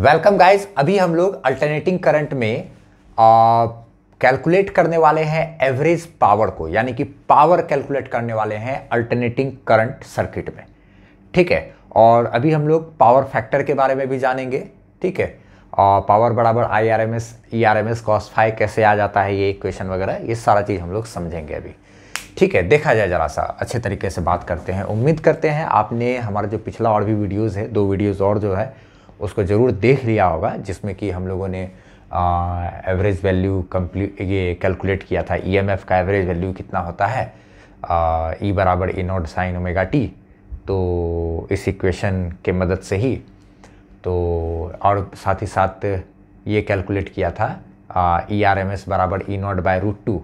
welcome guys अभी हम लोग अल्टरनेटिंग करंट में कैलकुलेट करने वाले हैं एवरेज पावर को यानी कि पावर कैलकुलेट करने वाले हैं अल्टरनेटिंग करंट सर्किट में ठीक है और अभी हम लोग पावर फैक्टर के बारे में भी जानेंगे ठीक है और पावर बराबर I R M S E R M S cos five कैसे आ जाता है ये इक्वेशन वगैरह ये सारा चीज़ हम लोग समझेंगे अभी ठीक है देखा जाए जरा सा अच्छे तरीके से बात करते हैं उम्मीद करते हैं आपने हमारा जो पिछला और भी वीडियोज़ है दो वीडियोज़ और जो है उसको ज़रूर देख लिया होगा जिसमें कि हम लोगों ने एवरेज वैल्यू कम्प्लीट ये कैलकुलेट किया था ई e का एवरेज वैल्यू कितना होता है ई e बराबर E naught sine omega T तो इस इक्वेशन के मदद से ही तो और साथ ही साथ ये कैलकुलेट किया था ई आर एम एस बराबर E naught by root two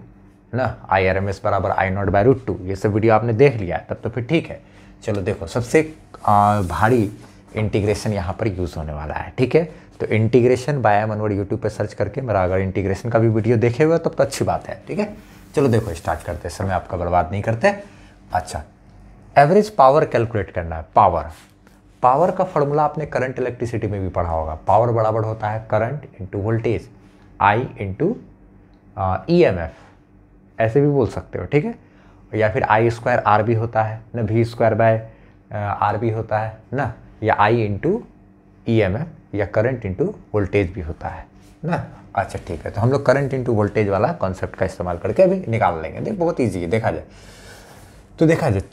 है ना आई आर एम एस बराबर I naught by root two ये सब वीडियो आपने देख लिया है तब तो फिर ठीक है चलो देखो सबसे आ, भारी इंटीग्रेशन यहाँ पर यूज़ होने वाला है ठीक है तो इंटीग्रेशन एम मनवर यूट्यूब पर सर्च करके मेरा अगर इंटीग्रेशन का भी वीडियो देखे हुए तब तो अच्छी बात है ठीक है चलो देखो स्टार्ट करते हैं समय आपका बर्बाद नहीं करते अच्छा एवरेज पावर कैलकुलेट करना है पावर पावर का फॉर्मूला आपने करंट इलेक्ट्रिसिटी में भी पढ़ा होगा पावर बराबर होता है current into voltage I into E M F ऐसे भी बोल सकते हो ठीक है या फिर आई स्क्वायर आर भी होता है ना वी स्क्वायर बाय आर भी होता है ना या I into E M F या करंट इंटू वोल्टेज भी होता है ना अच्छा ठीक है तो हम लोग करंट इंटू वोल्टेज वाला कॉन्सेप्ट का इस्तेमाल करके अभी निकाल लेंगे देख बहुत ईजी है देखा जाए तो देखा जाए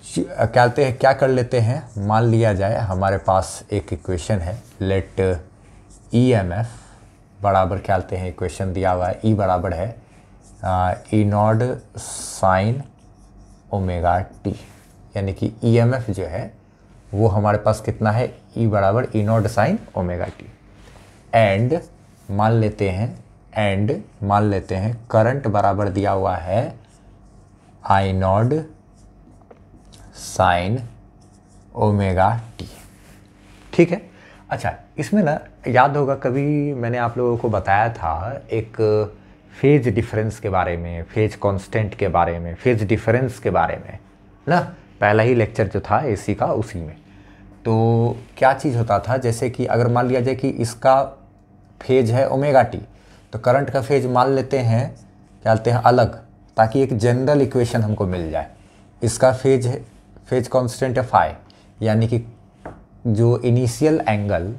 क्या लेते हैं क्या कर लेते हैं मान लिया जाए हमारे पास एक इक्वेशन है लेट ई एम एफ बराबर क्या लेते हैं इक्वेशन दिया हुआ है ई e बराबर है E naught sine omega T यानी कि ई एम एफ जो है वो हमारे पास कितना है ई e बराबर E naught sine omega T and मान लेते हैं एंड मान लेते हैं करंट बराबर दिया हुआ है I naught sine omega T ठीक है अच्छा इसमें ना याद होगा कभी मैंने आप लोगों को बताया था एक फेज डिफरेंस के बारे में फेज कांस्टेंट के बारे में फेज डिफरेंस के बारे में ना पहला ही लेक्चर जो था एसी का उसी में तो क्या चीज़ होता था जैसे कि अगर मान लिया जाए कि इसका फेज है ओमेगा टी तो करंट का फेज मान लेते हैं क्या लेते हैं अलग ताकि एक जनरल इक्वेशन हमको मिल जाए इसका फेज है फेज कांस्टेंट है फाई यानी कि जो इनिशियल एंगल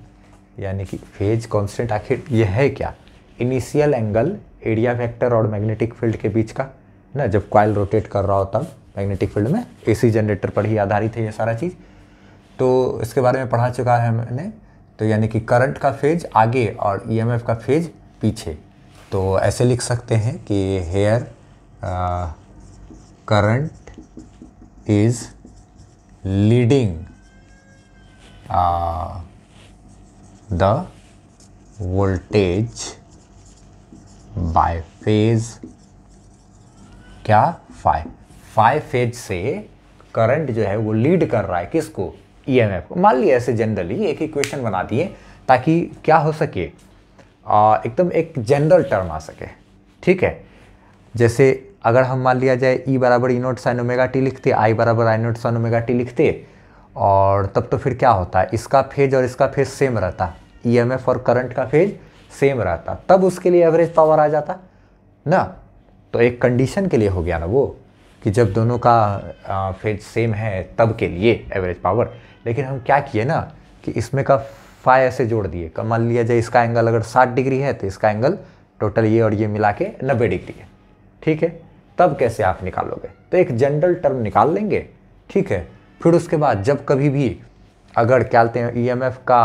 यानी कि फेज कांस्टेंट आखिर यह है क्या इनिशियल एंगल एरिया वेक्टर और मैग्नेटिक फील्ड के बीच का ना जब क्वाइल रोटेट कर रहा हो तब मैग्नेटिक फील्ड में एसी जनरेटर पर ही आधारित है ये सारा चीज़ तो इसके बारे में पढ़ा चुका है मैंने तो यानी कि करंट का फेज आगे और ईएमएफ e का फेज पीछे तो ऐसे लिख सकते हैं कि here current is leading the voltage by phase क्या फाइव फाइव फेज से करंट जो है वो लीड कर रहा है किसको ई एम एफ को मान लिया ऐसे जनरली एक इक्वेशन बना दिए ताकि क्या हो सके एकदम एक जनरल टर्म आ सके ठीक है जैसे अगर हम मान लिया जाए ई e बराबर E naught sine omega T लिखते आई बराबर I naught sine omega T लिखते और तब तो फिर क्या होता है इसका फेज और इसका फेज सेम रहता ई एम एफ और करंट का फेज सेम रहता तब उसके लिए एवरेज पावर आ जाता ना तो एक कंडीशन के लिए हो गया ना वो कि जब दोनों का फेज सेम है तब के लिए एवरेज पावर लेकिन हम क्या किए ना कि इसमें का फाइव ऐसे जोड़ दिए मान लिया जाए इसका एंगल अगर सात डिग्री है तो इसका एंगल टोटल ये और ये मिला के नब्बे डिग्री है ठीक है तब कैसे आप निकालोगे तो एक जनरल टर्म निकाल लेंगे ठीक है फिर उसके बाद जब कभी भी अगर क्या कहते हैं ई e का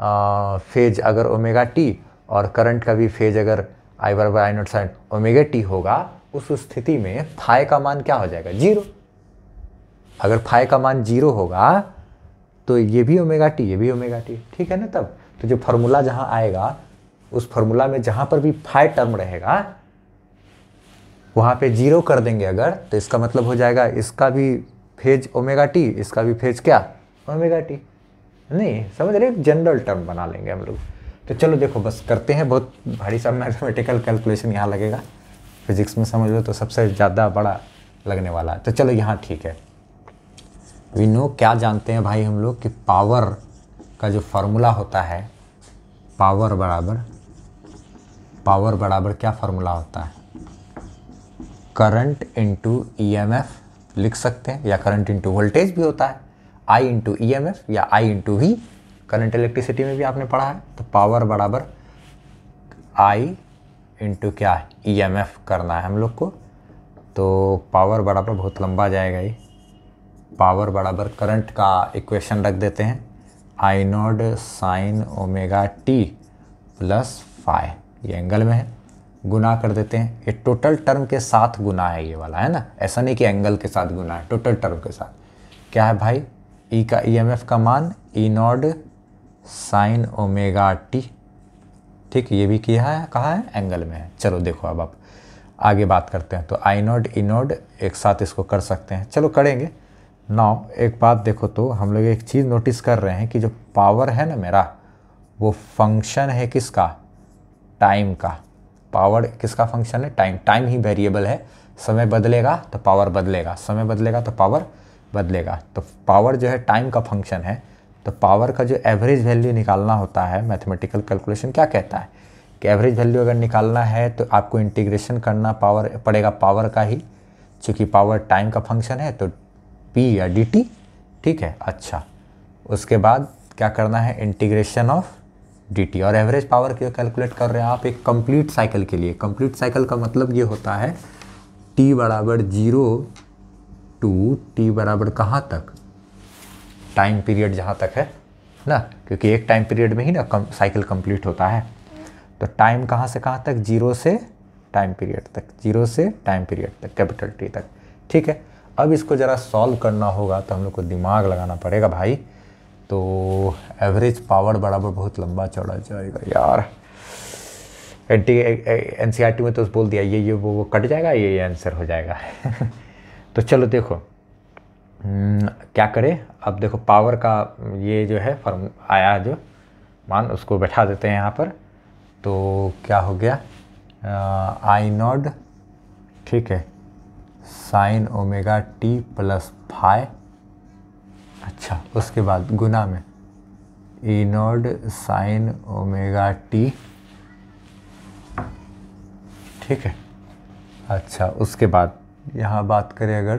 आ, फेज अगर ओमेगा टी और करंट का भी फेज अगर आई बराबर I naught sine omega T होगा उस स्थिति में फाय का मान क्या हो जाएगा जीरो अगर फाय का मान जीरो होगा तो ये भी ओमेगा टी ये भी ओमेगा टी ठीक है ना तब तो जो फार्मूला जहाँ आएगा उस फार्मूला में जहाँ पर भी फाइव टर्म रहेगा वहाँ पे जीरो कर देंगे अगर तो इसका मतलब हो जाएगा इसका भी फेज ओमेगा टी इसका भी फेज क्या ओमेगा टी नहीं समझ रहे जनरल टर्म बना लेंगे हम लोग तो चलो देखो बस करते हैं बहुत भारी सा मैथमेटिकल कैलकुलेशन यहाँ लगेगा फिजिक्स में समझ लो तो सबसे ज़्यादा बड़ा लगने वाला है तो चलो यहाँ ठीक है वी नो क्या जानते हैं भाई हम लोग कि पावर का जो फार्मूला होता है पावर बराबर पावर बराबर क्या फार्मूला होता है करंट इंटू ई लिख सकते हैं या करंट इंटू वोल्टेज भी होता है आई इंटू ई या I into V current electricity में भी आपने पढ़ा है तो पावर बराबर आई इंटू क्या है ई e करना है हम लोग को तो पावर बराबर बहुत लंबा जाएगा ये पावर बराबर करंट का इक्वेशन रख देते हैं I naught sine omega T plus five ये एंगल में है गुना कर देते हैं ये टोटल टर्म के साथ गुना है ये वाला है ना ऐसा नहीं कि एंगल के साथ गुना है टोटल टर्म के साथ क्या है भाई ई e का ईएमएफ e का मान E naught sine omega T ठीक ये भी किया है कहा है एंगल में है चलो देखो अब आप आगे बात करते हैं तो आई नोड ई नोड एक साथ इसको कर सकते हैं चलो करेंगे ना एक बात देखो तो हम लोग एक चीज़ नोटिस कर रहे हैं कि जो पावर है ना मेरा वो फंक्शन है किसका टाइम का पावर किसका फंक्शन है टाइम टाइम ही वेरिएबल है समय बदलेगा तो पावर बदलेगा समय बदलेगा तो पावर बदलेगा तो पावर जो है टाइम का फंक्शन है तो पावर का जो एवरेज वैल्यू निकालना होता है मैथमेटिकल कैलकुलेशन क्या कहता है कि एवरेज वैल्यू अगर निकालना है तो आपको इंटीग्रेशन करना पावर पड़ेगा पावर का ही चूँकि पावर टाइम का फंक्शन है तो पी या डी टी ठीक है अच्छा उसके बाद क्या करना है इंटीग्रेशन ऑफ डी टी और एवरेज पावर क्यों कैलकुलेट कर रहे हैं आप एक कंप्लीट साइकिल के लिए कंप्लीट साइकिल का मतलब ये होता है टी बराबर जीरो टू टी बराबर कहाँ तक टाइम पीरियड जहाँ तक है ना क्योंकि एक टाइम पीरियड में ही ना कम साइकिल कंप्लीट होता है तो टाइम कहाँ से कहाँ तक जीरो से टाइम पीरियड तक जीरो से टाइम पीरियड तक कैपिटल टी तक ठीक है अब इसको ज़रा सॉल्व करना होगा तो हम लोग को दिमाग लगाना पड़ेगा भाई तो एवरेज पावर बराबर बहुत लंबा चौड़ा जाएगा यार N T N C R T में तो बोल दिया ये ये वो वो कट जाएगा ये ये आंसर हो जाएगा तो चलो देखो हम्म, क्या करें अब देखो पावर का ये जो है फॉर्म आया जो मान उसको बैठा देते हैं यहाँ पर तो क्या हो गया आई नॉड ठीक है sine omega T plus five अच्छा उसके बाद गुना में इनोड साइन ओमेगा टी ठीक है अच्छा उसके बाद यहाँ बात करें अगर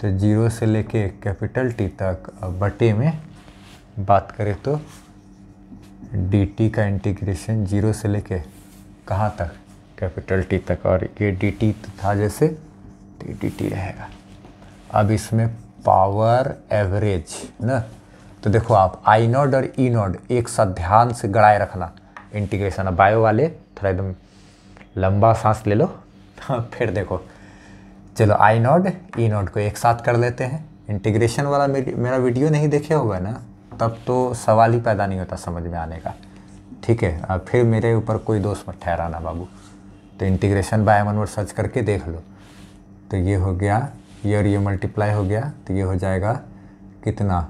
तो जीरो से लेके कैपिटल टी तक बटे में बात करें तो डी टी का इंटीग्रेशन जीरो से लेके कहाँ तक कैपिटल टी तक और ये डी टी था जैसे डी डी टी रहेगा अब इसमें पावर एवरेज ना तो देखो आप आई नॉड और ई नोड एक साथ ध्यान से गड़ाए रखना इंटीग्रेशन अब बायो वाले थोड़ा एकदम लंबा सांस ले लो हाँ, फिर देखो चलो आई नॉड ई नोड को एक साथ कर लेते हैं इंटीग्रेशन वाला मेरा वीडियो नहीं देखे होगा ना तब तो सवाल ही पैदा नहीं होता समझ में आने का ठीक है अब फिर मेरे ऊपर कोई दोष मत ठहराना बाबू तो इंटीग्रेशन बाय मनवर सर्च करके देख लो तो ये हो गया ये और ये मल्टीप्लाई हो गया तो ये हो जाएगा कितना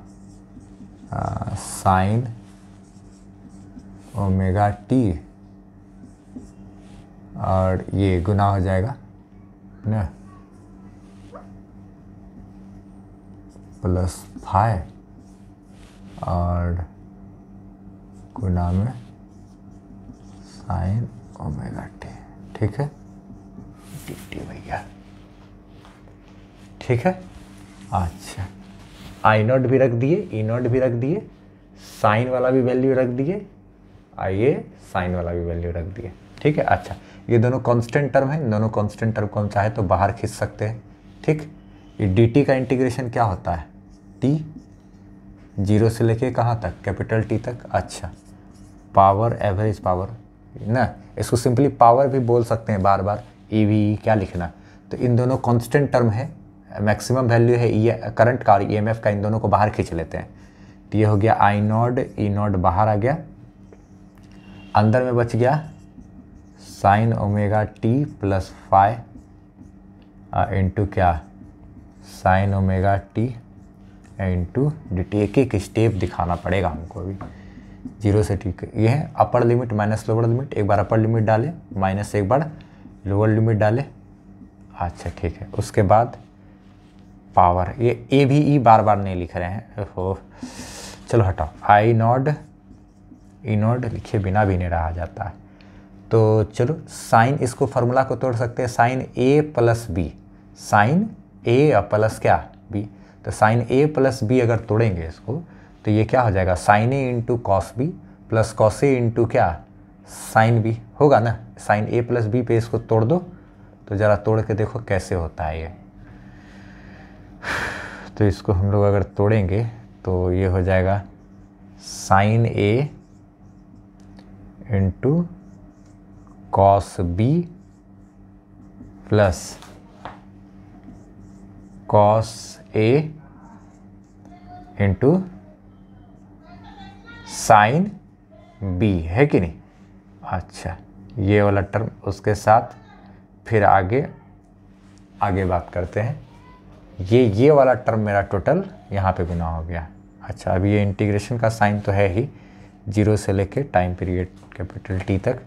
साइन ओमेगा टी और ये गुना हो जाएगा न प्लस फाइव और गुना में साइन ओमेगा टी ठीक है डी टी भैया ठीक है अच्छा आई नॉट भी रख दिए ई e नॉट भी रख दिए साइन वाला भी वैल्यू रख दिए आइए साइन वाला भी वैल्यू रख दिए ठीक है अच्छा ये दोनों कांस्टेंट टर्म है दोनों कांस्टेंट टर्म को हम चाहे तो बाहर खींच सकते हैं ठीक ये डी का इंटीग्रेशन क्या होता है टी जीरो से लेके कहाँ तक कैपिटल टी तक अच्छा पावर एवरेज पावर ना इसको सिंपली पावर भी बोल सकते हैं बार बार ई क्या लिखना तो इन दोनों कांस्टेंट टर्म है मैक्सिमम वैल्यू है ई करंट का और ई का इन दोनों को बाहर खींच लेते हैं तो ये हो गया आई नोड ई नोड बाहर आ गया अंदर में बच गया sine omega T plus five into क्या sine omega T into D T एक एक स्टेप दिखाना पड़ेगा हमको अभी जीरो से ठीक ये है upper limit minus lower limit एक बार अपर लिमिट डाले माइनस एक बार लोअर लिमिट डाले अच्छा ठीक है उसके बाद पावर ये ए भी ई बार बार नहीं लिख रहे हैं ओह चलो हटाओ आई नोड ई नोड लिखे बिना भी नहीं रहा जाता है तो चलो साइन इसको फार्मूला को तोड़ सकते हैं sine A plus B sine A plus क्या बी तो साइन ए प्लस बी अगर तोड़ेंगे इसको तो ये क्या हो जाएगा sine A into cos B plus cos A into क्या साइन बी होगा ना साइन ए प्लस बी पे इसको तोड़ दो तो ज़रा तोड़ के देखो कैसे होता है ये तो इसको हम लोग अगर तोड़ेंगे तो ये हो जाएगा sine A into cos B plus cos A into sine B है कि नहीं अच्छा ये वाला टर्म उसके साथ फिर आगे आगे बात करते हैं ये ये वाला टर्म मेरा टोटल यहाँ पे गुना हो गया अच्छा अभी ये इंटीग्रेशन का साइन तो है ही जीरो से लेके टाइम पीरियड कैपिटल टी तक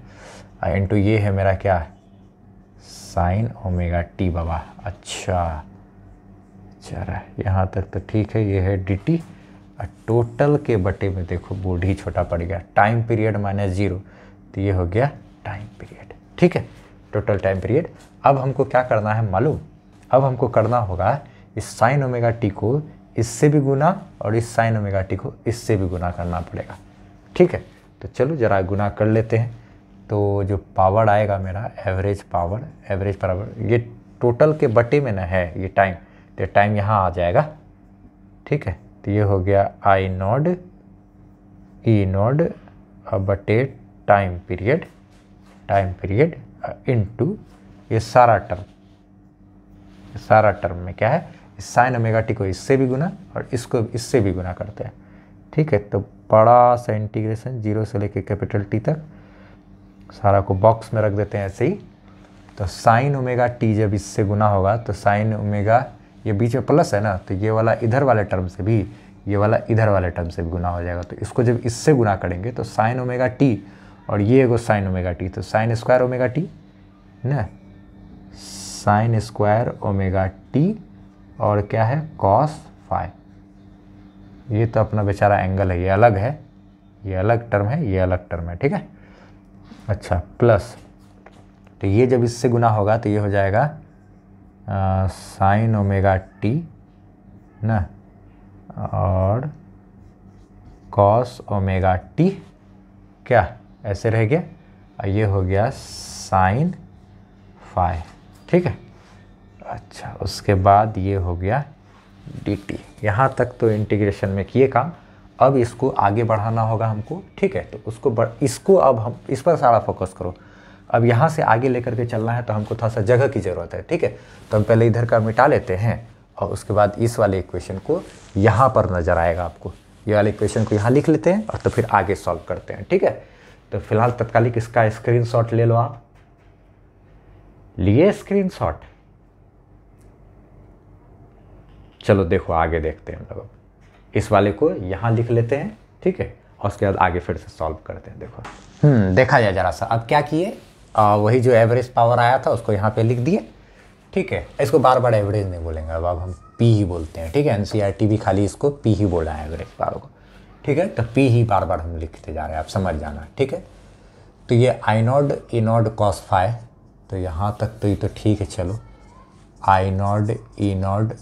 टू ये है मेरा क्या साइन ओमेगा टी बाबा अच्छा चल अच्छा यहाँ तक तो ठीक है ये है डी टी और टोटल के बटे में देखो बोर्ड ही छोटा पड़ गया टाइम पीरियड माइनस ज़ीरो तो ये हो गया टाइम पीरियड ठीक है टोटल टाइम पीरियड अब हमको क्या करना है मालूम अब हमको करना होगा इस साइन ओमेगा टी को इससे भी गुना और इस साइन ओमेगा टी को इससे भी गुना करना पड़ेगा ठीक है तो चलो ज़रा गुना कर लेते हैं तो जो पावर आएगा मेरा एवरेज पावर एवरेज पावर ये टोटल के बटे में ना है ये टाइम तो टाइम यहाँ आ जाएगा ठीक है तो ये हो गया आई नोड ई नोड बटे time period time period into ये सारा टर्म सारा टर्म में क्या है इस साइन ओमेगा टी को इससे भी गुना और इसको इससे भी गुना करते हैं ठीक है तो बड़ा सा इंटीग्रेशन जीरो से लेके कैपिटल टी तक सारा को बॉक्स में रख देते हैं ऐसे ही तो साइन ओमेगा टी जब इससे गुना होगा तो साइन ओमेगा ये बीच में प्लस है ना तो ये वाला इधर वाले टर्म से भी ये वाला इधर वाले टर्म से भी गुना हो जाएगा तो इसको जब इससे गुना करेंगे तो साइन ओमेगा टी और ये एगो साइन ओमेगा टी तो साइन स्क्वायर ओमेगा टी ना साइन स्क्वायर ओमेगा टी और क्या है कॉस फाइव ये तो अपना बेचारा एंगल है ये अलग है ये अलग टर्म है ये अलग टर्म है ठीक है अच्छा प्लस तो ये जब इससे गुना होगा तो ये हो जाएगा साइन ओमेगा टी ना और कॉस ओमेगा टी क्या ऐसे रह गया और ये हो गया साइन फाइव ठीक है अच्छा उसके बाद ये हो गया डी टी यहाँ तक तो इंटीग्रेशन में किए काम अब इसको आगे बढ़ाना होगा हमको ठीक है तो उसको बढ़ इसको अब हम इस पर सारा फोकस करो अब यहाँ से आगे लेकर के चलना है तो हमको थोड़ा सा जगह की ज़रूरत है ठीक है तो हम पहले इधर का मिटा लेते हैं और उसके बाद इस वाले इक्वेशन को यहाँ पर नज़र आएगा आपको ये वाले इक्वेशन को यहाँ लिख लेते हैं और तो फिर आगे सॉल्व करते हैं ठीक है तो फिलहाल तत्कालिक इसका स्क्रीन ले लो आप लिए स्क्रीन चलो देखो आगे देखते हैं हम लोग इस वाले को यहाँ लिख लेते हैं ठीक है और उसके बाद आगे फिर से सॉल्व करते हैं देखो हम्म, देखा जाए ज़रा सा अब क्या किए वही जो एवरेज पावर आया था उसको यहाँ पे लिख दिए ठीक है इसको बार बार एवरेज नहीं बोलेंगे अब अब हम पी ही बोलते हैं ठीक है एन e भी खाली इसको पी ही बोला है एवरेज पावर को ठीक है तो पी ही बार बार हम लिखते जा रहे हैं आप समझ जाना ठीक है तो ये I naught A naught cos five तो यहाँ तक तो ये तो ठीक है चलो I naught E naught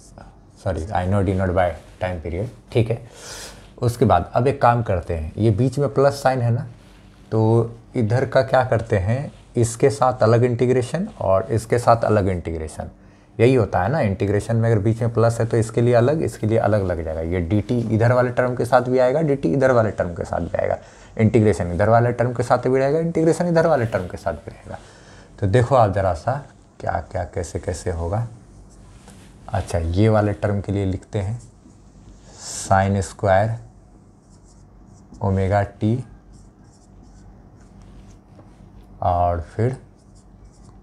sorry I नो डी नोट बाय टाइम पीरियड ठीक है उसके बाद अब एक काम करते हैं ये बीच में प्लस साइन है ना तो इधर का क्या करते हैं इसके साथ अलग इंटीग्रेशन और इसके साथ अलग इंटीग्रेशन यही होता है ना इंटीग्रेशन में अगर बीच में प्लस है तो इसके लिए अलग इसके लिए अलग लग जाएगा ये डी इधर वाले टर्म के साथ भी आएगा डी इधर वाले टर्म के साथ भी आएगा इंटीग्रेशन इधर वाले टर्म के साथ भी रहेगा इंटीग्रेशन इधर वाले टर्म के साथ भी रहेगा तो देखो आप ज़रा सा क्या क्या कैसे कैसे होगा अच्छा ये वाले टर्म के लिए लिखते हैं साइन स्क्वायर ओमेगा टी और फिर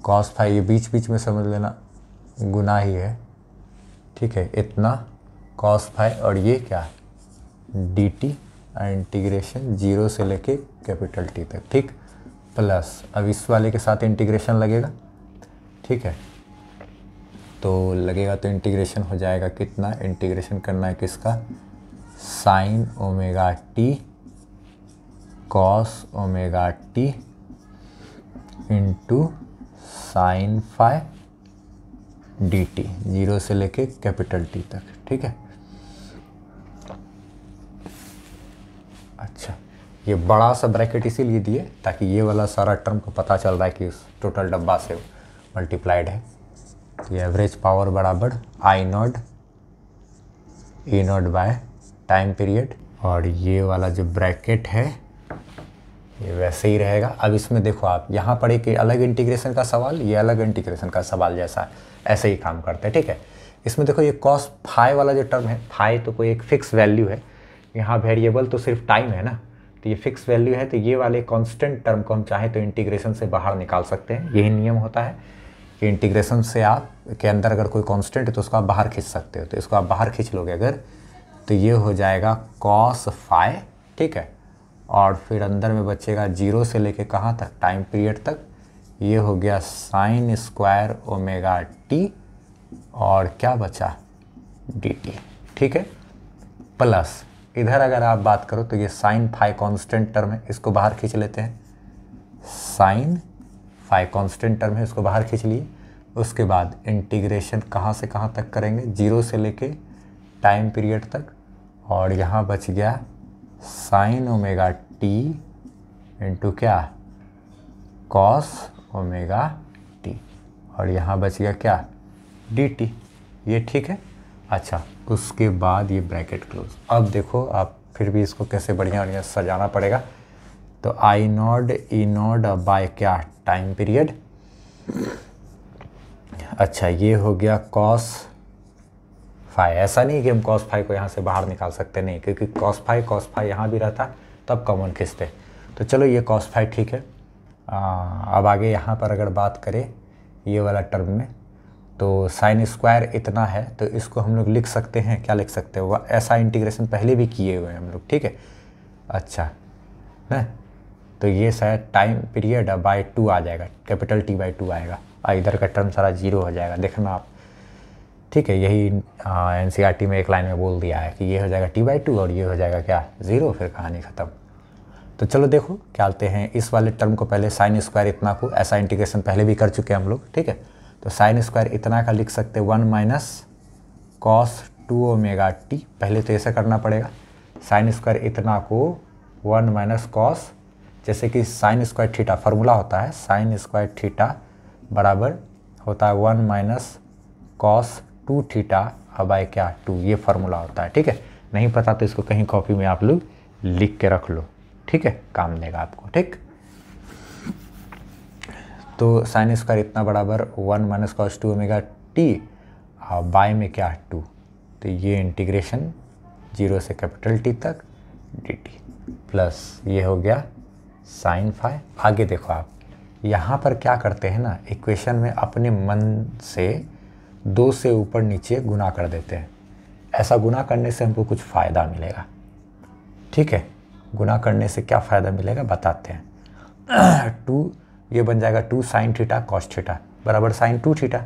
कॉस फाइव ये बीच बीच में समझ लेना गुना ही है ठीक है इतना कॉस फाइव और ये क्या डी टी इंटीग्रेशन जीरो से लेके कैपिटल टी तक ठीक प्लस अब इस वाले के साथ इंटीग्रेशन लगेगा ठीक है तो लगेगा तो इंटीग्रेशन हो जाएगा कितना इंटीग्रेशन करना है किसका sine omega T cos omega T into sine phi D T zero से लेके कैपिटल टी तक ठीक है अच्छा ये बड़ा सा ब्रैकेट इसीलिए दिए ताकि ये वाला सारा टर्म को पता चल रहा है कि टोटल डब्बा से मल्टीप्लाइड है तो ये एवरेज पावर बराबर I naught E naught by time period और ये वाला जो ब्रैकेट है ये वैसे ही रहेगा अब इसमें देखो आप यहाँ पर एक अलग इंटीग्रेशन का सवाल ये अलग इंटीग्रेशन का सवाल जैसा ऐसे ही काम करते हैं ठीक है इसमें देखो ये कॉस फाई वाला जो टर्म है फाई तो कोई एक फिक्स वैल्यू है यहाँ वेरिएबल तो सिर्फ टाइम है ना तो ये फिक्स वैल्यू है तो ये वाले कांस्टेंट टर्म को हम चाहें तो इंटीग्रेशन से बाहर निकाल सकते हैं यही नियम होता है कि इंटीग्रेशन से आप के अंदर अगर कोई कांस्टेंट है तो उसको आप बाहर खींच सकते हो तो इसको आप बाहर खींच लोगे अगर तो ये हो जाएगा कॉस फाइव ठीक है और फिर अंदर में बचेगा जीरो से लेके कहाँ तक टाइम पीरियड तक ये हो गया साइन स्क्वायर ओमेगा टी और क्या बचा डी टी ठीक है प्लस इधर अगर आप बात करो तो ये साइन फाइव कांस्टेंट टर्म है इसको बाहर खींच लेते हैं साइन फाइव कांस्टेंट टर्म है इसको बाहर खींच लिए उसके बाद इंटीग्रेशन कहाँ से कहाँ तक करेंगे जीरो से लेके टाइम पीरियड तक और यहाँ बच गया साइन ओमेगा टी इंटू क्या कॉस ओमेगा टी और यहाँ बच गया क्या डी टी ये ठीक है अच्छा उसके बाद ये ब्रैकेट क्लोज अब देखो आप फिर भी इसको कैसे बढ़िया बढ़िया सजाना पड़ेगा तो I naught E naught by क्या टाइम पीरियड अच्छा ये हो गया कॉस फाई ऐसा नहीं कि हम कॉस फाई को यहाँ से बाहर निकाल सकते नहीं क्योंकि कॉस फाई कॉस फाई यहाँ भी रहता तब कॉमन खींचते तो चलो ये कॉस फाई ठीक है आ, अब आगे यहाँ पर अगर बात करें ये वाला टर्म में तो साइन स्क्वायर इतना है तो इसको हम लोग लिख सकते हैं क्या लिख सकते हैं वह ऐसा इंटीग्रेशन पहले भी किए हुए हैं हम लोग ठीक है अच्छा न तो ये शायद टाइम पीरियड बाई टू आ जाएगा कैपिटल टी बाई टू आएगा और इधर का टर्म सारा जीरो हो जाएगा देखना आप ठीक है यही एन सी आर टी में एक लाइन में बोल दिया है कि ये हो जाएगा टी बाई टू और ये हो जाएगा क्या ज़ीरो फिर कहानी ख़त्म तो चलो देखो क्या आते हैं इस वाले टर्म को पहले साइन स्क्वायर इतना को ऐसा इंटीग्रेशन पहले भी कर चुके हैं हम लोग ठीक है तो साइन स्क्वायर इतना का लिख सकते one minus cos two omega T पहले तो ऐसा करना पड़ेगा साइन स्क्वायर इतना को वन माइनस कॉस जैसे कि साइन स्क्वायर थीटा फार्मूला होता है साइन स्क्वायर थीटा बराबर होता है one minus cos two theta आए क्या टू ये फार्मूला होता है ठीक है नहीं पता तो इसको कहीं कॉपी में आप लोग लिख के रख लो ठीक है काम देगा आपको ठीक तो साइन स्क्वायर इतना बराबर one minus cos two omega T और बाय में क्या टू तो ये इंटीग्रेशन जीरो से कैपिटल टी तक डी टी प्लस ये हो गया साइन फाइव आगे देखो आप यहाँ पर क्या करते हैं ना इक्वेशन में अपने मन से दो से ऊपर नीचे गुना कर देते हैं ऐसा गुना करने से हमको कुछ फ़ायदा मिलेगा ठीक है गुना करने से क्या फ़ायदा मिलेगा बताते हैं टू ये बन जाएगा two sine theta cos theta बराबर साइन टू थीटा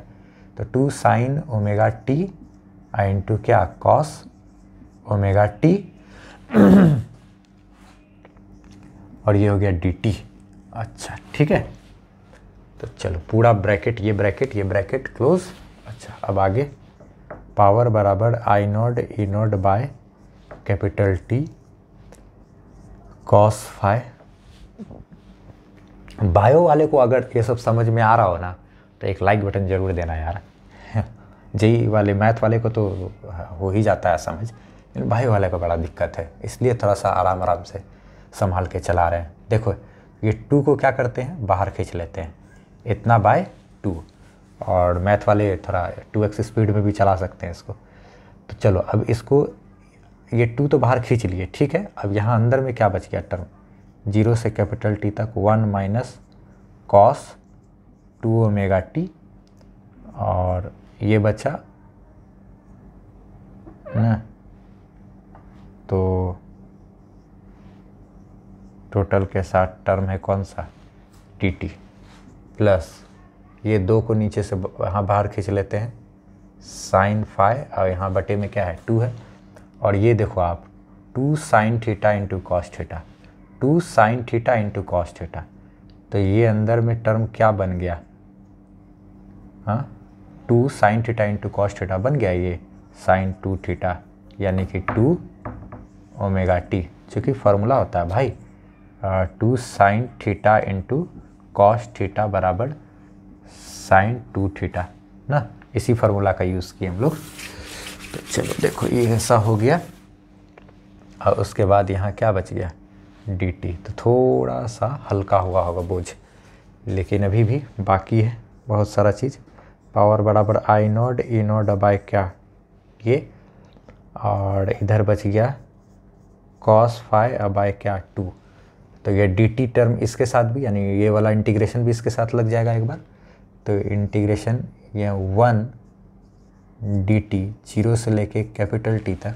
तो two sine omega T into क्या कॉस ओमेगा टी और ये हो गया डी टी अच्छा ठीक है तो चलो पूरा ब्रैकेट ये ब्रैकेट ये ब्रैकेट क्लोज अच्छा अब आगे पावर बराबर I naught E e naught by capital T cos phi बायो वाले को अगर ये सब समझ में आ रहा हो ना तो एक लाइक बटन ज़रूर देना यार जेई वाले मैथ वाले को तो हो ही जाता है समझ लेकिन बायो वाले को बड़ा दिक्कत है इसलिए थोड़ा सा आराम आराम से संभाल के चला रहे हैं देखो ये टू को क्या करते हैं बाहर खींच लेते हैं इतना बाय टू और मैथ वाले थोड़ा टू एक्स स्पीड में भी चला सकते हैं इसको तो चलो अब इसको ये टू तो बाहर खींच लिए ठीक है अब यहाँ अंदर में क्या बच गया टर्म जीरो से कैपिटल टी तक one minus cos two omega T और ये बचा ना तो टोटल के साथ टर्म है कौन सा टी टी प्लस ये दो को नीचे से यहाँ बाहर खींच लेते हैं साइन फाइव और यहाँ बटे में क्या है टू है और ये देखो आप two sine theta into cos theta two sine theta into cos theta तो ये अंदर में टर्म क्या बन गया हाँ two sine theta into cos theta बन गया ये साइन टू थीटा यानी कि टू ओमेगा टी चूँकि फार्मूला होता है भाई two sine theta into cos theta बराबर साइन टू थीटा ना इसी फार्मूला का यूज़ किए हम लोग तो चलो देखो ये ऐसा हो गया और उसके बाद यहाँ क्या बच गया डी टी तो थोड़ा सा हल्का हुआ होगा बोझ लेकिन अभी भी बाकी है बहुत सारा चीज़ पावर बराबर I naught E naught by क्या ये और इधर बच गया कॉस फाइव अबाई क्या टू तो ये डी टी टर्म इसके साथ भी यानी ये वाला इंटीग्रेशन भी इसके साथ लग जाएगा एक बार तो इंटीग्रेशन ये वन डी टी जीरो से लेके कैपिटल टी तक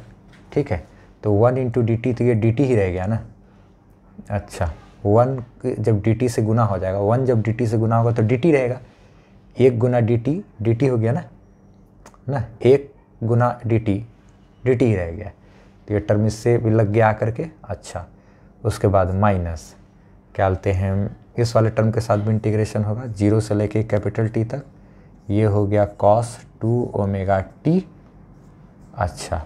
ठीक है तो वन इंटू डी टी तो ये डी टी ही रह गया ना अच्छा वन जब डी टी से गुना हो जाएगा वन जब डी टी से गुना होगा तो डी टी रहेगा एक गुना डी टी डी टी हो गया ना ना एक गुना डी टी डी टी ही रह गया तो ये टर्म इससे भी लग गया आकर के अच्छा उसके बाद माइनस क्या लेते हैं इस वाले टर्म के साथ भी इंटीग्रेशन होगा जीरो से लेके कैपिटल टी तक ये हो गया कॉस टू ओमेगा टी अच्छा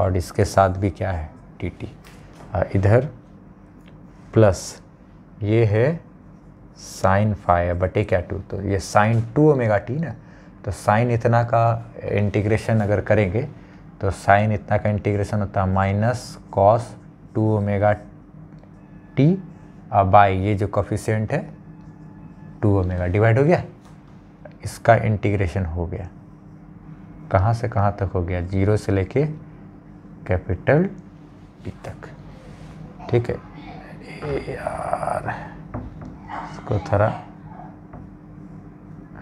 और इसके साथ भी क्या है टी टी और इधर प्लस ये है साइन फाइव बटे क्या टू तो ये साइन टू ओमेगा टी ना तो साइन इतना का इंटीग्रेशन अगर करेंगे तो साइन इतना का इंटीग्रेशन होता है minus cos two omega T by ये जो कॉफिशेंट है टू ओमेगा डिवाइड हो गया इसका इंटीग्रेशन हो गया कहाँ से कहाँ तक हो गया जीरो से लेके कैपिटल टी तक ठीक है यार इसको थोड़ा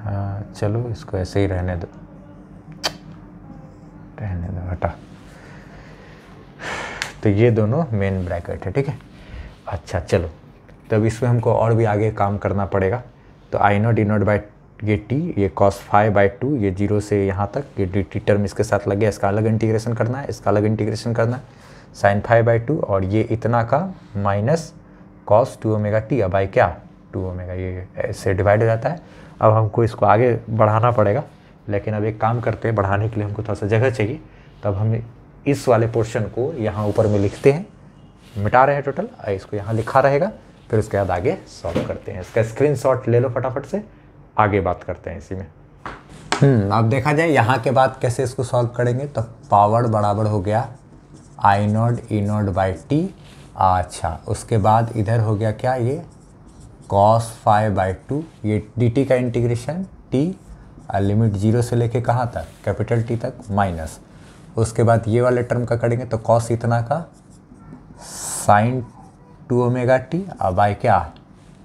हाँ चलो इसको ऐसे ही रहने दो रहने दो हटा तो ये दोनों मेन ब्रैकेट है ठीक है अच्छा चलो तब इसमें हमको और भी आगे काम करना पड़ेगा तो I naught D naught by ये टी ये कॉस फाइव बाई टू ये जीरो से यहाँ तक ये डी टी टर्म इसके साथ लग गया इसका अलग इंटीग्रेशन करना है इसका अलग इंटीग्रेशन करना है साइन फाइव बाई टू और ये इतना का minus cos two omega T अब बाई क्या टू ओमेगा ये इससे डिवाइड हो जाता है अब हमको इसको आगे बढ़ाना पड़ेगा लेकिन अब एक काम करते हैं बढ़ाने के लिए हमको थोड़ा सा जगह चाहिए तब हम इस वाले पोर्शन को यहाँ ऊपर में लिखते हैं मिटा रहे हैं टोटल इसको यहाँ लिखा रहेगा फिर उसके बाद आगे सॉल्व करते हैं इसका स्क्रीन ले लो फटाफट से आगे बात करते हैं इसी में हम्म, अब देखा जाए यहाँ के बाद कैसे इसको सॉल्व करेंगे तो पावर बराबर हो गया I naught E naught by T अच्छा उसके बाद इधर हो गया क्या ये कॉस फाइव बाई टू ये डी टी का इंटीग्रेशन टी लिमिट जीरो से लेके कहाँ तक कैपिटल टी तक माइनस उसके बाद ये वाले टर्म का करेंगे तो कॉस इतना का साइन टू ओमेगा टी और बाय क्या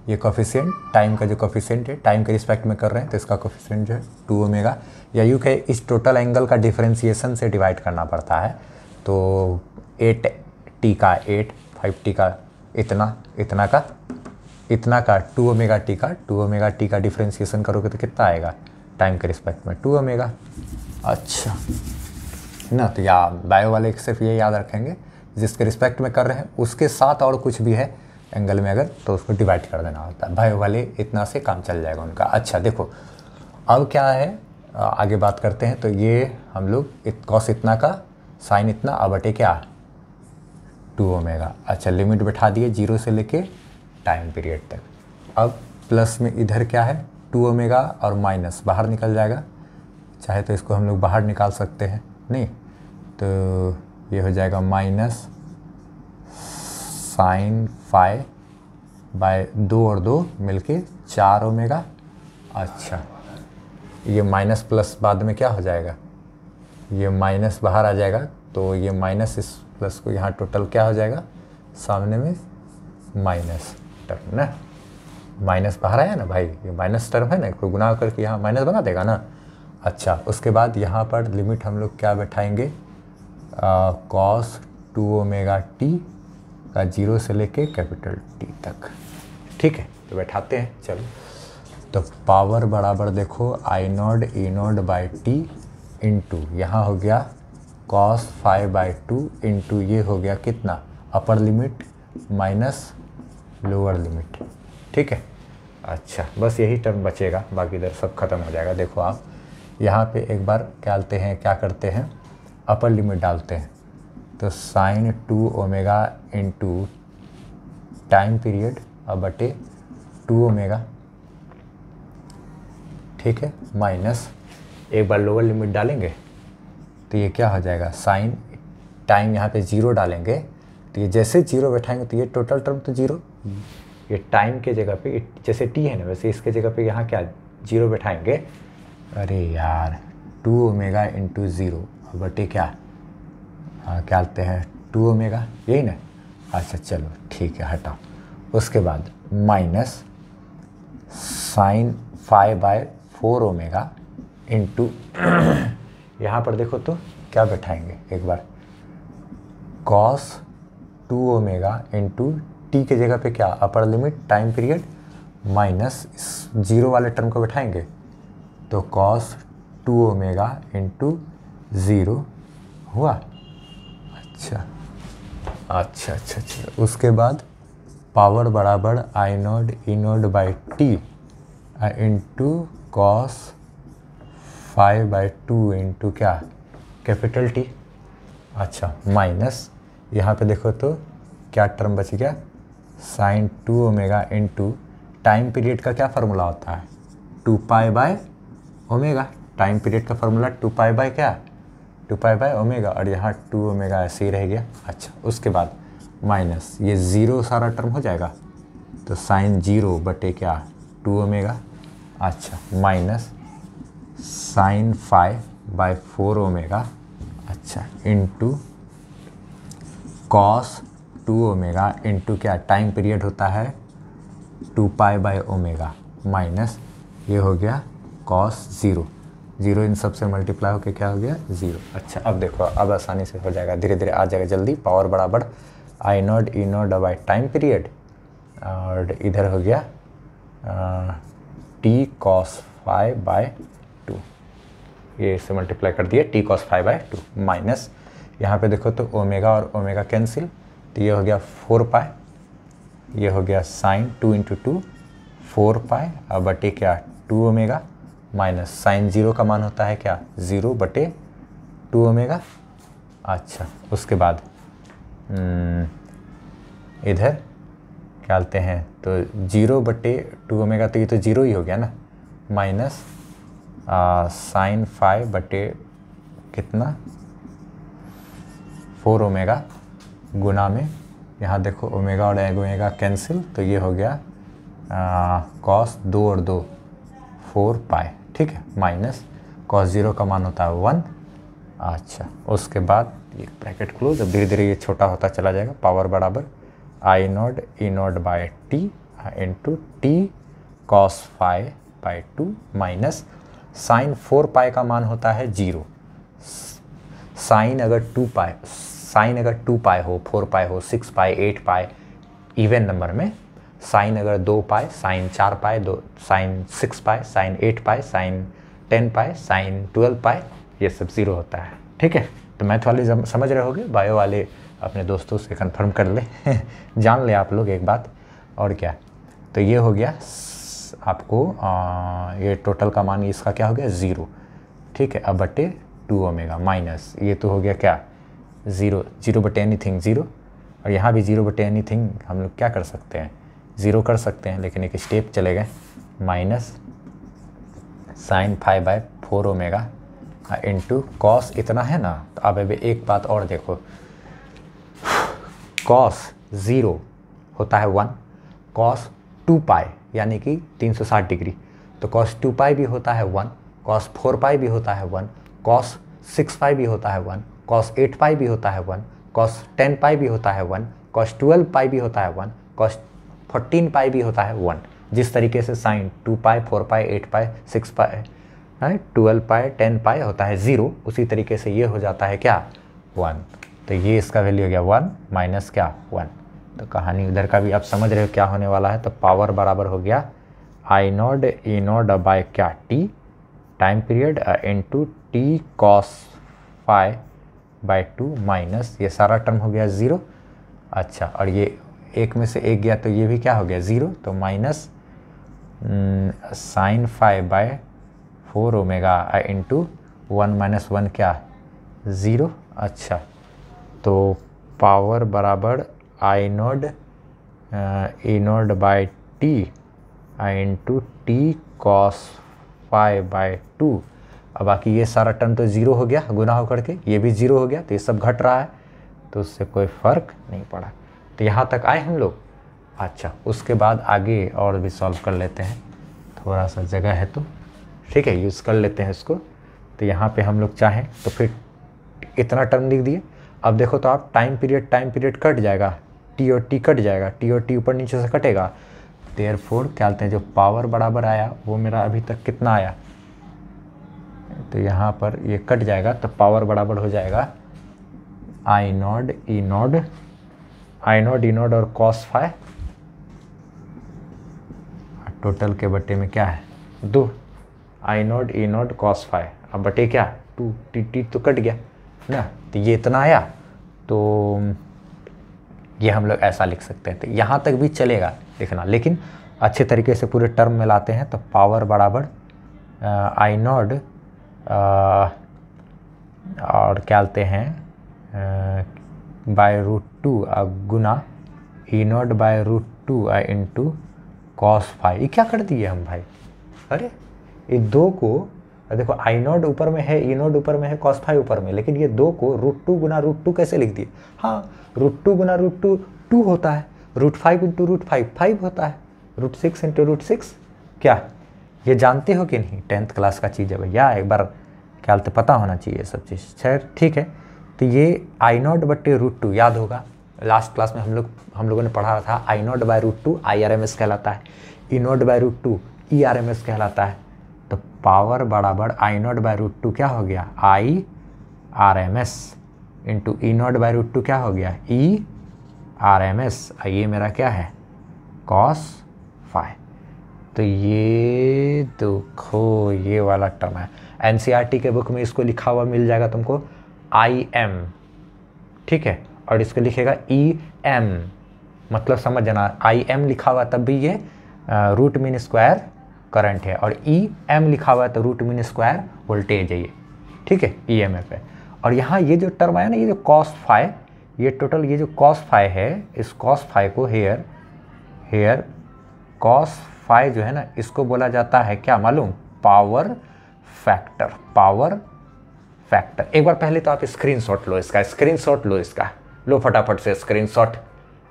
ये कॉफिशियंट टाइम का जो कोफिशियंट है टाइम के रिस्पेक्ट में कर रहे हैं तो इसका कॉफिशियंट जो है टू ओमेगा या यू के इस टोटल एंगल का डिफ्रेंसीसन से डिवाइड करना पड़ता है तो एट टी का एट फाइव टी का इतना इतना का इतना का टू ओमेगा टी का टू ओमेगा टी का डिफ्रेंसीसन करोगे तो कितना आएगा टाइम के रिस्पेक्ट में टू ओमेगा अच्छा ना तो या बायो वाले सिर्फ ये याद रखेंगे जिसके रिस्पेक्ट में कर रहे हैं उसके साथ और कुछ भी है एंगल में अगर तो उसको डिवाइड कर देना होता है भाई वाले इतना से काम चल जाएगा उनका अच्छा देखो अब क्या है आगे बात करते हैं तो ये हम लोग इत, कॉस इतना का साइन इतना अब अटे क्या टू ओमेगा अच्छा लिमिट बैठा दिए जीरो से लेके टाइम पीरियड तक अब प्लस में इधर क्या है टू ओमेगा और माइनस बाहर निकल जाएगा चाहे तो इसको हम लोग बाहर निकाल सकते हैं नहीं तो ये हो जाएगा माइनस साइन फाइव बाय दो और दो मिलके चार ओमेगा अच्छा ये माइनस प्लस बाद में क्या हो जाएगा ये माइनस बाहर आ जाएगा तो ये माइनस इस प्लस को यहाँ टोटल क्या हो जाएगा सामने में माइनस टर्म ना माइनस बाहर आया ना भाई ये माइनस टर्म है ना कोई गुना करके यहाँ माइनस बना देगा ना अच्छा उसके बाद यहाँ पर लिमिट हम लोग क्या बैठाएंगे कॉस टू ओमेगा टी का जीरो से लेके कैपिटल टी तक ठीक है तो बैठाते हैं चलो तो पावर बराबर देखो I naught E naught by T into यहाँ हो गया cos phi by two into ये हो गया कितना upper limit minus lower limit ठीक है अच्छा बस यही टर्म बचेगा बाकी इधर सब खत्म हो जाएगा देखो आप यहाँ पे एक बार क्या हैं क्या करते हैं अपर लिमिट डालते हैं तो sine two omega into time period अब बटे टू ओमेगा ठीक है माइनस एक बार लोअर लिमिट डालेंगे तो ये क्या हो जाएगा साइन टाइम यहाँ पे ज़ीरो डालेंगे तो ये जैसे ज़ीरो बैठाएंगे तो ये टोटल टर्म तो ज़ीरो ये टाइम के जगह पे जैसे टी है ना वैसे इसके जगह पे यहाँ क्या ज़ीरो बैठाएंगे अरे यार टू ओमेगा इंटू ज़ीरो बटे क्या हाँ क्या आते हैं टू ओमेगा यही ना अच्छा चलो ठीक है हटाओ उसके बाद minus sine phi by four omega into यहाँ पर देखो तो क्या बैठाएंगे एक बार cos two omega into T के जगह पे क्या upper limit time period minus zero वाले टर्म को बैठाएंगे तो cos two omega into zero हुआ अच्छा अच्छा अच्छा अच्छा उसके बाद पावर बराबर I naught E naught by T into cos phi by two into क्या कैपिटल टी अच्छा माइनस यहाँ पे देखो तो क्या टर्म बच गया sine two omega into time period का क्या फार्मूला होता है two pi by omega time period का फार्मूला टू पाई बाय क्या टू पाई बाई ओमेगा और यहाँ टू ओमेगा ऐसे ही रह गया अच्छा उसके बाद माइनस ये ज़ीरो सारा टर्म हो जाएगा तो साइन जीरो बटे क्या टू ओमेगा अच्छा minus sine phi by four omega अच्छा into cos two omega into क्या टाइम पीरियड होता है two pi by omega minus ये हो गया कॉस ज़ीरो जीरो इन सब से मल्टीप्लाई होकर क्या हो गया जीरो अच्छा अब देखो अब आसानी से हो जाएगा धीरे धीरे आ जाएगा जल्दी पावर बराबर I naught E naught by time period और इधर हो गया T cos phi by two ये इससे मल्टीप्लाई कर दिए T cos phi by two minus यहाँ पे देखो तो ओमेगा और ओमेगा कैंसिल तो ये हो गया फोर पाए ये हो गया sine two into two four pi और बटे क्या two omega minus sine zero का मान होता है क्या ज़ीरो बटे टू ओमेगा अच्छा उसके बाद हम्म, इधर क्या लेते हैं तो जीरो बटे टू ओमेगा तो ये तो जीरो ही हो गया ना माइनस साइन फाइव बटे कितना फोर ओमेगा गुना में यहाँ देखो ओमेगा और एग ओमेगा कैंसिल तो ये हो गया कॉस दो और दो फोर पाए ठीक है माइनस कॉस ज़ीरो का मान होता है वन अच्छा उसके बाद ये ब्रैकेट क्लोज अब धीरे धीरे ये छोटा होता चला जाएगा पावर बराबर I naught E naught by T into T cos phi by two minus sine four pi का मान होता है जीरो साइन अगर टू पाए साइन अगर टू पाए हो फोर पाए हो सिक्स पाए एट पाए इवन नंबर में साइन अगर दो पाए साइन चार पाए दो sine six pi sine eight pi sine ten pi sine twelve pi ये सब ज़ीरो होता है ठीक है तो मैथ तो वाले समझ रहे होगे बायो वाले अपने दोस्तों से कंफर्म कर ले जान ले आप लोग एक बात और क्या तो ये हो गया आपको आ, ये टोटल का मान इसका क्या हो गया ज़ीरो ठीक है अब बटे टू ओमेगा माइनस ये तो हो गया क्या ज़ीरो जीरो बटे एनी थिंग ज़ीरो और यहाँ भी ज़ीरो बटे एनी थिंग हम लोग क्या कर सकते हैं ज़ीरो कर सकते हैं लेकिन एक स्टेप चले गए minus sine phi by four omega into cos इतना है ना तो अब अभी एक बात और देखो कॉस ज़ीरो होता है वन कॉस टू पाई यानी कि तीन सौ साठ डिग्री तो कॉस टू पाई भी होता है वन कॉस फोर पाई भी होता है वन कॉस सिक्स पाई भी होता है वन कॉस एट पाई भी होता है वन कॉस टेन पाई भी होता है वन कॉस ट्वेल्व पाई भी होता है वन कॉस फोर्टीन पाई भी होता है वन जिस तरीके से sine two pi four pi eight pi six pi right twelve pi ten pi होता है ज़ीरो उसी तरीके से ये हो जाता है क्या वन तो ये इसका वैल्यू हो गया वन माइनस क्या वन तो कहानी उधर का भी आप समझ रहे हो क्या होने वाला है तो पावर बराबर हो गया I naught E naught by क्या T time period into T cos phi by two minus ये सारा टर्म हो गया ज़ीरो अच्छा और ये एक में से एक गया तो ये भी क्या हो गया ज़ीरो तो minus sine phi by four omega into one minus one क्या ज़ीरो अच्छा तो पावर बराबर I naught E naught by T I into T cos phi by two अब बाकी ये सारा टर्म तो ज़ीरो हो गया गुना होकर के ये भी ज़ीरो हो गया तो ये सब घट रहा है तो उससे कोई फ़र्क नहीं पड़ा तो यहाँ तक आए हम लोग अच्छा उसके बाद आगे और भी सॉल्व कर लेते हैं थोड़ा सा जगह है तो ठीक है यूज़ कर लेते हैं इसको तो यहाँ पे हम लोग चाहें तो फिर इतना टर्म लिख दिए अब देखो तो आप time period time period cut जाएगा टी ओ टी कट जाएगा टी ओ टी ऊपर नीचे से कटेगा देयर फोर क्या बोलते हैं जो पावर बराबर आया वो मेरा अभी तक कितना आया तो यहाँ पर ये कट जाएगा तो पावर बराबर हो जाएगा I naught E naught I naught D और कॉस फाइव टोटल के बटे में क्या है दो I naught E naught cos phi अब बटे क्या टू टी टी तो कट गया ना तो ये इतना आया तो ये हम लोग ऐसा लिख सकते हैं तो यहाँ तक भी चलेगा लिखना लेकिन अच्छे तरीके से पूरे टर्म में लाते हैं तो पावर बराबर आई नॉड और क्या लेते हैं बाय रूट टू आ गुना E naught by root two into cos phi ये क्या कर दिए हम भाई अरे ये दो को देखो आई नॉट ऊपर में है ई e नॉट ऊपर में है कॉस फाइव ऊपर में लेकिन ये दो को रूट टू गुना रूट टू कैसे लिख दिए हाँ रूट टू गुना रूट टू टू होता है root five into root five five होता है root six into root six क्या ये जानते हो कि नहीं टेंथ क्लास का चीज़ है भैया एक बार क्या पता होना चाहिए सब चीज़ खैर ठीक है तो ये आई नॉट बट्टे रूट टू याद होगा लास्ट क्लास में हम लोग हम लोगों ने पढ़ा था I naught by root two I R M S कहलाता है E e naught by root two E R M S कहलाता है तो पावर बराबर I naught by root two क्या हो गया I R M S into E naught by root two क्या हो गया ई आर एम एस ये मेरा क्या है कॉस फाइव तो ये देखो ये वाला टर्म है एन e के बुक में इसको लिखा हुआ मिल जाएगा तुमको आई एम ठीक है और इसको लिखेगा ई e एम मतलब समझ जाना आई एम लिखा हुआ तब भी ये रूट मीन स्क्वायर करंट है और ई e एम लिखा हुआ है तो रूट मीन स्क्वायर वोल्टेज है ये ठीक है ई एम एफ है और यहाँ ये जो टर्म आया ना ये जो कॉस फाइव ये टोटल ये जो कॉस फाइव है इस कॉस फाइव को हेयर हेयर कॉस फाइ जो है ना इसको बोला जाता है क्या मालूम पावर फैक्टर पावर फैक्टर एक बार पहले तो आप स्क्रीन लो इसका स्क्रीन लो इसका लो फटाफट से शॉट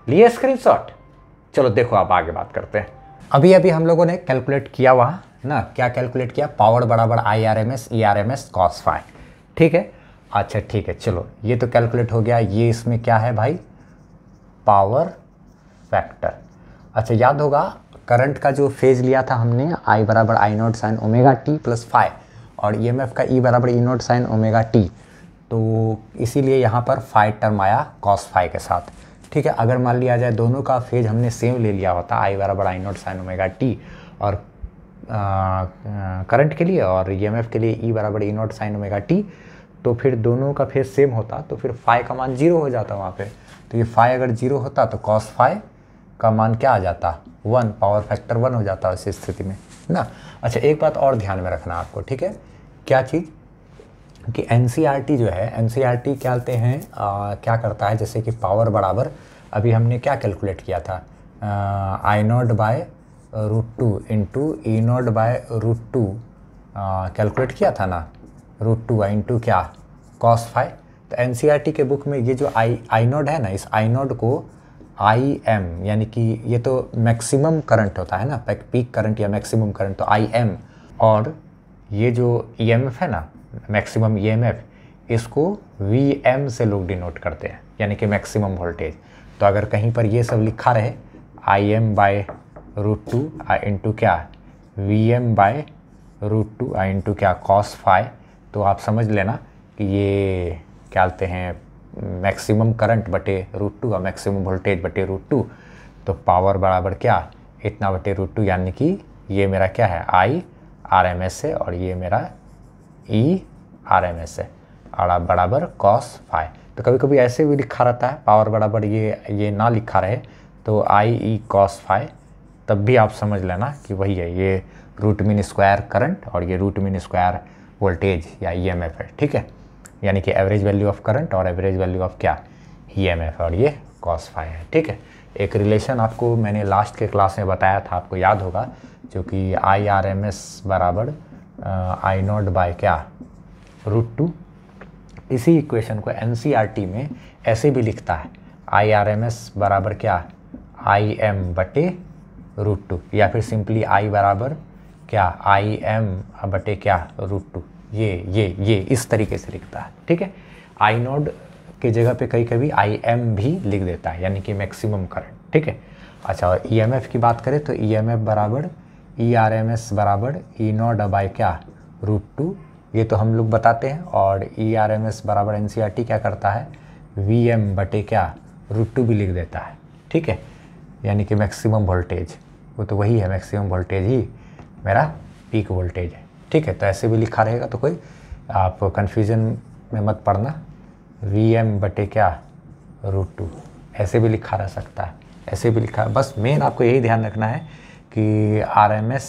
लिए स्क्रीन चलो देखो आप आगे बात करते हैं अभी अभी हम लोगों ने कैलकुलेट किया वहाँ ना क्या कैलकुलेट किया पावर बराबर I R M S E R M S cos phi ठीक है अच्छा ठीक है चलो ये तो कैलकुलेट हो गया ये इसमें क्या है भाई पावर फैक्टर अच्छा याद होगा करंट का जो फेज लिया था हमने आई बराबर I naught sine omega T plus phi और ई e का ई e बराबर E naught sine omega T तो इसीलिए यहाँ पर फाइव टर्म आया कॉस फाइव के साथ ठीक है अगर मान लिया जाए दोनों का फेज हमने सेम ले लिया होता आई बराबर I naught sine omega T और करंट के लिए और ई e के लिए ई बराबर E naught sine omega T तो फिर दोनों का फेज सेम होता तो फिर फाइव का मान जीरो हो जाता वहाँ पर तो ये फाइव अगर जीरो होता तो कॉस फाइव का मान क्या आ जाता वन पावर फैक्टर वन हो जाता उस स्थिति में ना अच्छा एक बात और ध्यान में रखना आपको ठीक है क्या चीज़ कि एन e जो है एन e क्या आते हैं आ, क्या करता है जैसे कि पावर बराबर अभी हमने क्या कैलकुलेट किया था I naught by root two into E naught by root two calculate किया था ना रूट टू इन टू क्या कॉस फाइव तो एन e के बुक में ये जो आई आई नोड है ना इस आई नोड को आई एम यानी कि ये तो मैक्सिमम करंट होता है ना पीक करंट या मैक्सिमम करंट तो आई एम और ये जो ई e है ना मैक्सिमम ई e इसको वी से लोग डिनोट करते हैं यानी कि मैक्सिमम वोल्टेज तो अगर कहीं पर ये सब लिखा रहे I M by root two I into क्या V M by root two I into क्या कॉस फाइव तो आप समझ लेना कि ये क्या लेते हैं मैक्सिमम करंट बटे रूट टू और मैक्सिमम वोल्टेज बटे रूट टू तो पावर बराबर क्या इतना बटे रूट टू यानी कि ये मेरा क्या है आई आर एम एस है और ये मेरा ई आर एम एस है और बराबर कॉस फाइव तो कभी कभी ऐसे भी लिखा रहता है पावर बराबर ये ये ना लिखा रहे तो आई ई कॉस फाइव तब भी आप समझ लेना कि वही है ये रूट मीन स्क्वायर करंट और ये रूट मीन स्क्वायर वोल्टेज या ई एम एफ है ठीक है यानी कि एवरेज वैल्यू ऑफ करंट और एवरेज वैल्यू ऑफ क्या ई एम एफ और ये कॉस फाइव है ठीक है एक रिलेशन आपको मैंने लास्ट के क्लास में बताया था आपको याद होगा जो कि आई आर एम एस बराबर आई नॉट बाय क्या रूट टू इसी इक्वेशन को एन सी आर टी में ऐसे भी लिखता है आई आर एम एस बराबर क्या आई एम बटे रूट टू या फिर सिंपली आई बराबर क्या आई एम बटे क्या रूट टू ये ये ये इस तरीके से लिखता है ठीक है आई नोड की जगह पे कहीं कभी आई एम भी लिख देता है यानी कि मैक्सिमम करंट ठीक है अच्छा और ई एम एफ़ की बात करें तो ई एम एफ बराबर ई आर एम एस बराबर ई e नॉट बाई क्या रूट टू ये तो हम लोग बताते हैं और ई आर एम एस बराबर एन सी आर टी क्या करता है वी एम बटे क्या रूट टू भी लिख देता है ठीक है यानी कि मैक्सिमम वोल्टेज वो तो वही है मैक्सिमम वोल्टेज ही मेरा पीक वोल्टेज है ठीक है तो ऐसे भी लिखा रहेगा तो कोई आप कन्फ्यूज़न में मत पड़ना वी एम बटे क्या रूट टू ऐसे भी लिखा रह सकता है ऐसे भी लिखा बस मेन आपको यही ध्यान रखना है कि आर एम एस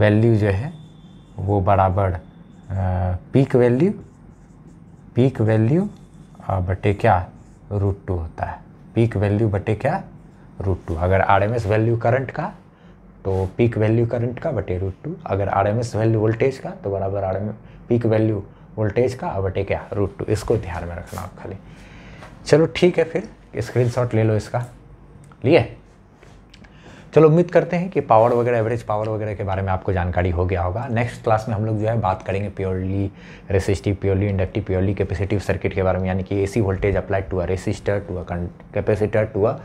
वैल्यू जो है वो बराबर पीक वैल्यू पीक वैल्यू बटे क्या रूट टू होता है पीक वैल्यू बटे क्या रूट टू अगर R M S value current का तो पीक वैल्यू करंट का बटे रूट टू अगर R M S value voltage का तो बराबर R M peak value voltage का और बटे क्या रूट टू इसको ध्यान में रखना आप खाली चलो ठीक है फिर स्क्रीनशॉट ले लो इसका लिए चलो उम्मीद करते हैं कि पावर वगैरह एवरेज पावर वगैरह के बारे में आपको जानकारी हो गया होगा नेक्स्ट क्लास में हम लोग जो है बात करेंगे purely resistive purely inductive purely capacitive circuit के बारे में यानी कि AC voltage applied to a resistor to a capacitor to a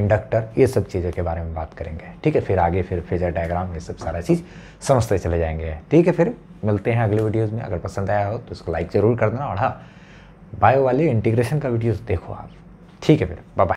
inductor ये सब चीज़ों के बारे में बात करेंगे ठीक है फिर आगे फिर फेजर डायग्राम ये सब सारा चीज़ समझते चले जाएंगे ठीक है फिर मिलते हैं अगले वीडियोज़ में अगर पसंद आया हो तो इसको लाइक ज़रूर कर देना और हाँ बायो वाले इंटीग्रेशन का वीडियोज़ देखो आप ठीक है फिर बाय